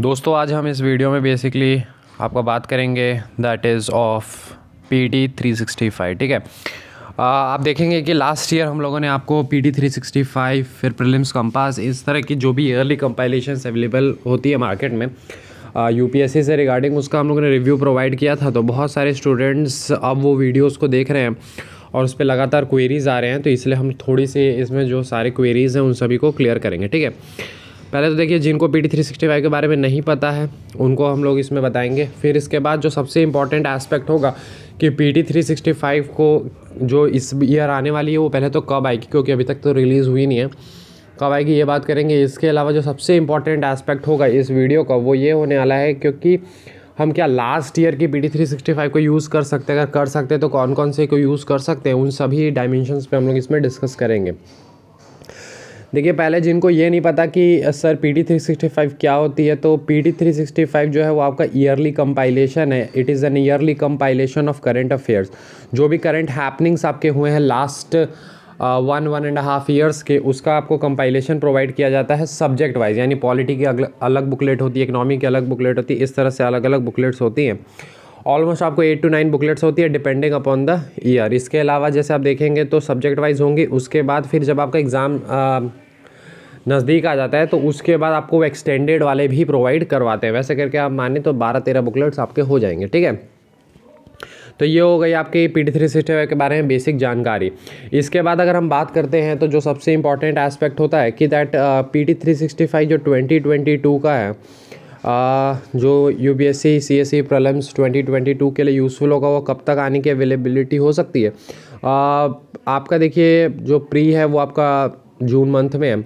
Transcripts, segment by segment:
दोस्तों आज हम इस वीडियो में बेसिकली आपका बात करेंगे that is of P T three sixty five ठीक है आप देखेंगे कि लास्ट ईयर हम लोगों ने आपको P T three sixty five फिर प्रिलिम्स कंपास इस तरह की जो भी ईयरली कंपाइलेशन अवेलेबल होती है मार्केट में यू पी एस सी से रिगार्डिंग उसका हम लोगों ने रिव्यू प्रोवाइड किया था तो बहुत सारे स्टूडेंट्स अब वो वीडियोज़ को देख रहे हैं और उस पर लगातार क्वेरीज़ आ रहे हैं तो इसलिए हम थोड़ी सी इसमें जो सारे क्वेरीज़ हैं उन सभी को क्लियर करेंगे ठीक है पहले तो देखिए जिनको P T three sixty five के बारे में नहीं पता है उनको हम लोग इसमें बताएंगे फिर इसके बाद जो सबसे इम्पॉर्टेंट एस्पेक्ट होगा कि P T three sixty five को जो इस ईयर आने वाली है वो पहले तो कब आएगी क्योंकि अभी तक तो रिलीज़ हुई नहीं है कब आएगी ये बात करेंगे इसके अलावा जो सबसे इम्पॉर्टेंट एस्पेक्ट होगा इस वीडियो का वो ये होने वाला है क्योंकि हम क्या लास्ट ईयर की P T three sixty five को यूज़ कर सकते हैं अगर कर सकते हैं तो कौन कौन से को यूज़ कर सकते हैं उन सभी डायमेंशनस पे हम लोग इसमें डिस्कस करेंगे देखिए पहले जिनको ये नहीं पता कि sir P T three sixty five क्या होती है तो P T three sixty five जो है वो आपका ईयरली कंपाइलेशन है it is an yearly compilation of current affairs जो भी करेंट हैपनिंग्स आपके हुए हैं last one one and half years के उसका आपको कंपाइलेशन प्रोवाइड किया जाता है सब्जेक्ट वाइज यानी पॉलिटी की अलग बुकलेट होती है इकनॉमी की अलग बुकलेट होती है इस तरह से अलग अलग बुकलेट्स होती हैं ऑलमोस्ट आपको एट टू नाइन बुकलेट्स होती है डिपेंडिंग अपॉन द ईयर इसके अलावा जैसे आप देखेंगे तो सब्जेक्ट वाइज होंगी उसके बाद फिर जब आपका एग्ज़ाम नज़दीक आ जाता है तो उसके बाद आपको वो एक्सटेंडेड वाले भी प्रोवाइड करवाते हैं वैसे करके आप माने तो बारह तेरह बुकलेट्स आपके हो जाएंगे ठीक है तो ये हो गई आपकी पी टी थ्री सिस्टम के बारे में बेसिक जानकारी इसके बाद अगर हम बात करते हैं तो जो सबसे इम्पॉर्टेंट एस्पेक्ट होता है कि that P T three sixty five जो ट्वेंटी ट्वेंटी टू का है आ, जो U B S C C S C prelims twenty twenty two के लिए यूज़फुल होगा वो कब तक आने की अवेलेबिलिटी हो सकती है आ, आपका देखिए जो प्री है वो आपका जून मंथ में है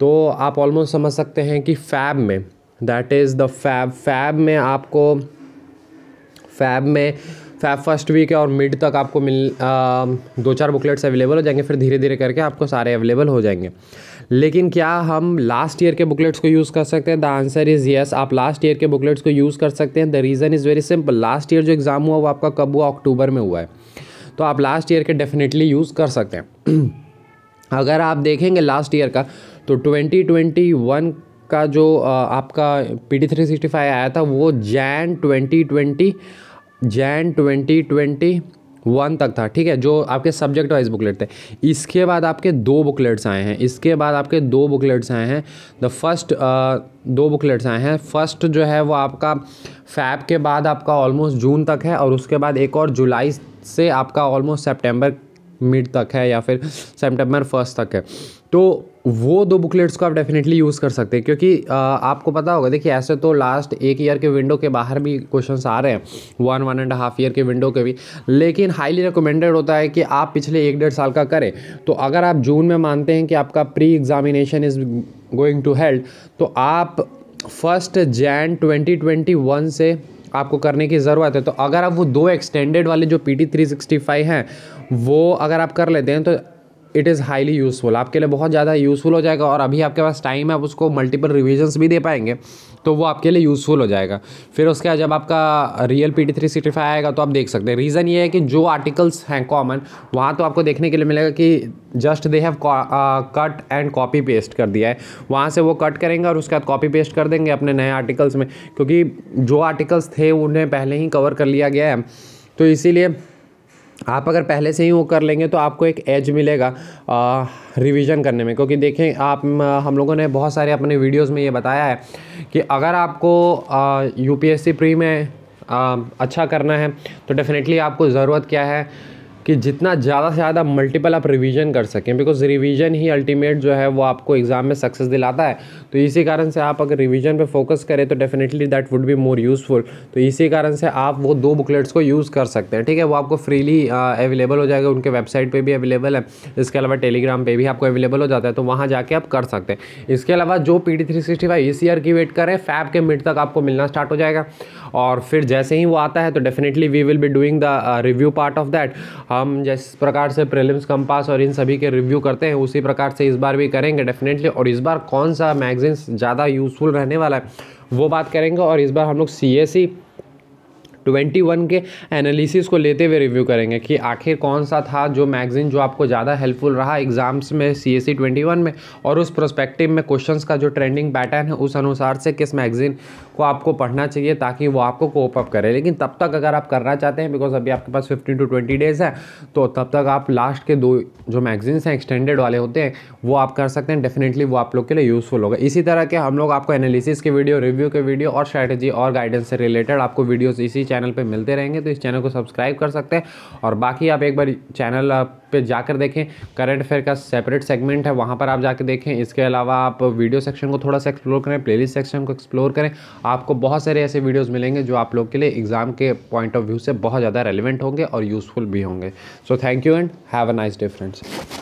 तो आप ऑलमोस्ट समझ सकते हैं कि फैब में that is the Feb Feb में आपको फैब में फैब फर्स्ट वीक और मिड तक आपको मिल आ, दो चार बुकलेट्स अवेलेबल हो जाएंगे फिर धीरे धीरे करके आपको सारे अवेलेबल हो जाएंगे लेकिन क्या हम लास्ट ईयर के बुकलेट्स को यूज़ कर सकते हैं द आंसर इज़ येस आप लास्ट ईयर के बुकलेट्स को यूज़ कर सकते हैं the reason is very simple last year जो एग्ज़ाम हुआ वो आपका कब हुआ अक्टूबर में हुआ है तो आप लास्ट ईयर के डेफिनेटली यूज़ कर सकते हैं अगर आप देखेंगे लास्ट ईयर का तो 2021 का जो आपका P D three sixty five आया था वो Jan twenty twenty Jan twenty twenty one तक था ठीक है जो आपके सब्जेक्ट वाइज बुकलेट थे इसके बाद आपके दो बुकलेट्स आए हैं इसके बाद आपके दो बुकलेट्स आए हैं द फर्स्ट दो बुकलेट्स आए हैं फर्स्ट जो है वो आपका फैब के बाद आपका ऑलमोस्ट जून तक है और उसके बाद एक और जुलाई से आपका ऑलमोस्ट सेप्टेम्बर मिड तक है या फिर सेप्टेम्बर फर्स्ट तक है तो वो दो बुकलेट्स को आप डेफिनेटली यूज़ कर सकते हैं क्योंकि आ, आपको पता होगा देखिए ऐसे तो लास्ट एक ईयर के विंडो के बाहर भी क्वेश्चन आ रहे हैं one one and half year के विंडो के भी लेकिन हाईली रिकमेंडेड होता है कि आप पिछले एक डेढ़ साल का करें तो अगर आप जून में मानते हैं कि आपका pre examination is going to held तो आप फर्स्ट जैन वन से आपको करने की ज़रूरत है तो अगर आप वो दो एक्सटेंडेड वाले जो P T three sixty five हैं वो अगर आप कर लेते हैं तो इट इज़ हाईली यूज़फुल आपके लिए बहुत ज़्यादा यूज़फुल हो जाएगा और अभी आपके पास टाइम है आप उसको मल्टीपल रिविजन्स भी दे पाएंगे तो वो आपके लिए यूज़फुल हो जाएगा फिर उसके बाद जब आपका real P T three sixty five आएगा तो आप देख सकते हैं रीज़न ये है कि जो आर्टिकल्स हैं कॉमन वहाँ तो आपको देखने के लिए मिलेगा कि just they have cut and copy paste कर दिया है वहाँ से वो कट करेंगे और उसके बाद कॉपी पेस्ट कर देंगे अपने नए आर्टिकल्स में क्योंकि जो आर्टिकल्स थे उन्हें पहले ही कवर कर लिया गया है तो इसीलिए आप अगर पहले से ही वो कर लेंगे तो आपको एक एज मिलेगा रिवीजन करने में क्योंकि देखें आप हम लोगों ने बहुत सारे अपने वीडियोस में ये बताया है कि अगर आपको यूपीएससी प्री में आ, अच्छा करना है तो डेफ़िनेटली आपको ज़रूरत क्या है कि जितना ज़्यादा से ज़्यादा मल्टीपल आप रिवीजन कर सकें बिकॉज रिवीजन ही अल्टीमेट जो है वो आपको एग्ज़ाम में सक्सेस दिलाता है तो इसी कारण से आप अगर रिवीजन पे फोकस करें तो definitely that would be more useful तो इसी कारण से आप वो दो बुकलेट्स को यूज़ कर सकते हैं ठीक है वो आपको फ्रीली अवेलेबल हो जाएगा उनके वेबसाइट पर भी अवेलेबल है इसके अलावा टेलीग्राम पर भी आपको अवेलेबल हो जाता है तो वहाँ जाके आप कर सकते हैं इसके अलावा जो P D three sixty five इस ईयर की वेट करें फैब के मिड तक आपको मिलना स्टार्ट हो जाएगा और फिर जैसे ही वो आता है तो definitely we will be doing the review part of that हम जिस प्रकार से प्रीलिम्स कंपास और इन सभी के रिव्यू करते हैं उसी प्रकार से इस बार भी करेंगे डेफिनेटली और इस बार कौन सा मैगजीन ज़्यादा यूज़फुल रहने वाला है वो बात करेंगे और इस बार हम लोग सी ट्वेंटी वन के एनालिसिस को लेते हुए रिव्यू करेंगे कि आखिर कौन सा था जो मैगजीन जो आपको ज़्यादा हेल्पफुल रहा एग्जाम्स में सी e एस में और उस प्रोस्पेक्टिव में क्वेश्चन का जो ट्रेंडिंग पैटर्न है उस अनुसार से किस मैगजीन को आपको पढ़ना चाहिए ताकि वो आपको कोप अप करे लेकिन तब तक अगर आप करना चाहते हैं बिकॉज अभी आपके पास फिफ्टीन टू ट्वेंटी डेज है तो तब तक आप लास्ट के दो जो मैगजीन्स हैं एक्सटेंडेड वाले होते हैं वो आप कर सकते हैं डेफिनेटली वो आप लोग के लिए यूज़फुल होगा इसी तरह के हम लोग आपको एनालिसिस के वीडियो रिव्यू के वीडियो और स्ट्रैटेजी और गाइडेंस से रिलेटेड आपको वीडियोज़ इसी चैनल पे मिलते रहेंगे तो इस चैनल को सब्सक्राइब कर सकते हैं और बाकी आप एक बार चैनल पे जाकर देखें करंट अफेयर का सेपरेट सेगमेंट है वहाँ पर आप जाकर देखें इसके अलावा आप वीडियो सेक्शन को थोड़ा सा एक्सप्लोर करें प्लेलिस्ट सेक्शन को एक्सप्लोर करें आपको बहुत सारे ऐसे वीडियोज़ मिलेंगे जो आप लोग के लिए एग्ज़ाम के पॉइंट ऑफ व्यू से बहुत ज़्यादा रेलिवेंट होंगे और यूज़फुल भी होंगे so thank you and have a nice difference